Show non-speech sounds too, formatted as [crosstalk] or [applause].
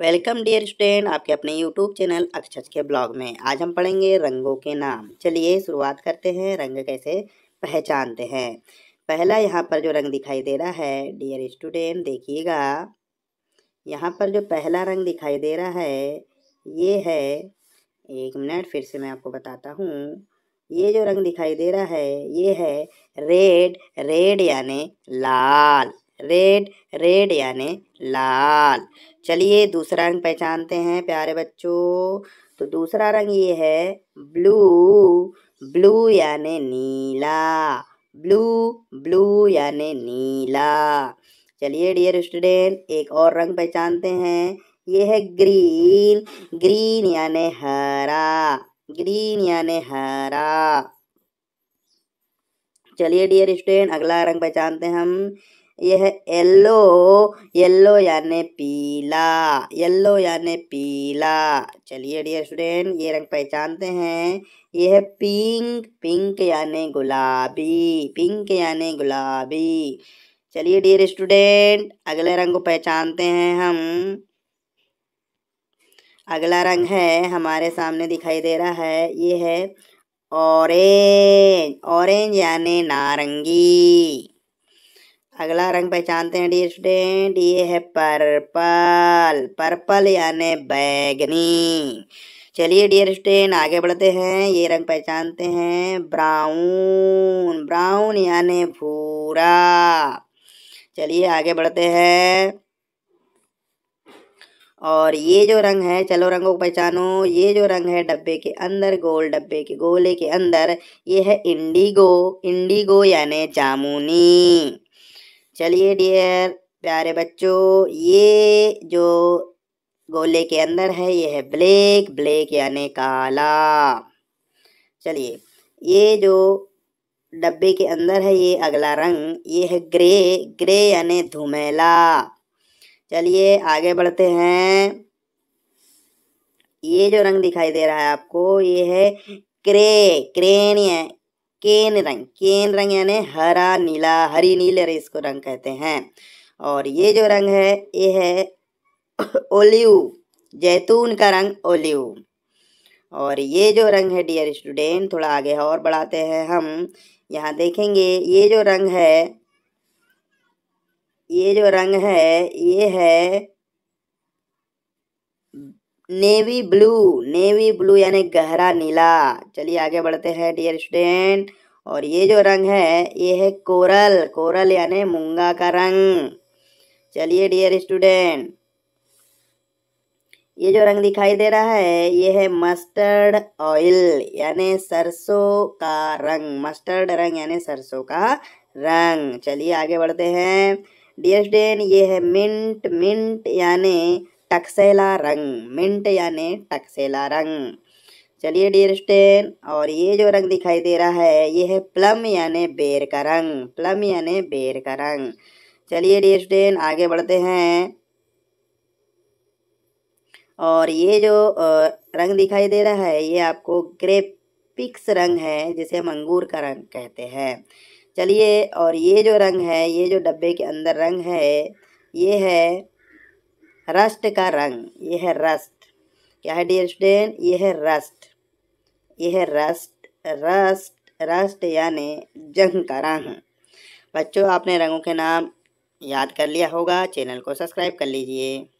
welcome dear student आपके अपने YouTube channel अक्षज के ब्लॉग में आज हम पढ़ेंगे रंगों के नाम चलिए शुरुआत करते हैं रंग कैसे पहचानते हैं पहला यहाँ पर जो रंग दिखाई दे रहा है डियर स्टूडेंट देखिएगा यहाँ पर जो पहला रंग दिखाई दे रहा है ये है एक मिनट फिर से मैं आपको बताता हूँ ये जो रंग दिखाई दे रहा है ये है रेड रेड यानि लाल रेड रेड यानी लाल चलिए दूसरा रंग पहचानते हैं प्यारे बच्चों तो दूसरा रंग ये है ब्लू ब्लू यानी नीला ब्लू ब्लू यानी नीला चलिए डियर स्टूडेंट एक और रंग पहचानते हैं ये है ग्रीन ग्रीन यानी हरा ग्रीन यानी हरा चलिए डियर स्टूडेंट अगला रंग पहचानते हैं हम यह येल्लो येल्लो यानी पीला येल्लो यानी पीला चलिए डियर स्टूडेंट ये रंग पहचानते हैं यह पिंक पिंक यानी गुलाबी पिंक यानी गुलाबी चलिए डियर स्टूडेंट अगले रंग को पहचानते हैं हम अगला रंग है हमारे सामने दिखाई दे रहा है ये है ऑरेंज ऑरेंज यानी नारंगी अगला रंग पहचानते हैं डी स्टूडेंट ये है पर्पल पर्पल यानी बैगनी चलिए डियर स्टूडेंट आगे बढ़ते हैं ये रंग पहचानते हैं ब्राउन ब्राउन यानी भूरा चलिए आगे बढ़ते हैं और ये जो रंग है चलो रंगों को पहचानो ये जो रंग है डब्बे के अंदर गोल डब्बे के गोले के अंदर ये है इंडिगो इंडिगो यानी जामुनी चलिए डियर प्यारे बच्चों ये जो गोले के अंदर है ये है ब्लैक ब्लैक यानी काला चलिए ये जो डब्बे के अंदर है ये अगला रंग ये है ग्रे ग्रे यानी धुमेला चलिए आगे बढ़ते हैं ये जो रंग दिखाई दे रहा है आपको ये है क्रे क्रेन केन रंग केन रंग यानी हरा नीला हरी नीले इसको रंग कहते हैं और ये जो रंग है ये है [coughs] ओलिव जैतून का रंग ओलिव और ये जो रंग है डियर स्टूडेंट थोड़ा आगे और बढ़ाते हैं हम यहाँ देखेंगे ये जो रंग है ये जो रंग है ये है नेवी ब्लू नेवी ब्लू यानी गहरा नीला चलिए आगे बढ़ते हैं डियर स्टूडेंट और ये जो रंग है ये है कोरल कोरल यानी मूंगा का रंग चलिए डियर स्टूडेंट ये जो रंग दिखाई दे रहा है ये है मस्टर्ड ऑयल यानी सरसों का रंग मस्टर्ड रंग यानी सरसों का रंग चलिए आगे बढ़ते हैं डियर स्टूडेंट ये है मिंट मिंट यानी टक्सेला रंग मिंट यानी टक्सेला रंग चलिए डियर स्टेन और ये जो रंग दिखाई दे रहा है ये है प्लम यानी बेर का रंग प्लम यानी बेर का रंग चलिए डियर स्टेन आगे बढ़ते हैं और ये जो रंग दिखाई दे रहा है ये आपको ग्रेपिक्स रंग है जिसे हम अंगूर का रंग कहते हैं चलिए और ये जो रंग है ये जो डब्बे के अंदर रंग है ये है रस्ट का रंग यह है रस्ट क्या है डियर स्टूडेंट यह है रस्ट यह है रस्ट रस्ट रस्ट यानी जंग का रंग बच्चों आपने रंगों के नाम याद कर लिया होगा चैनल को सब्सक्राइब कर लीजिए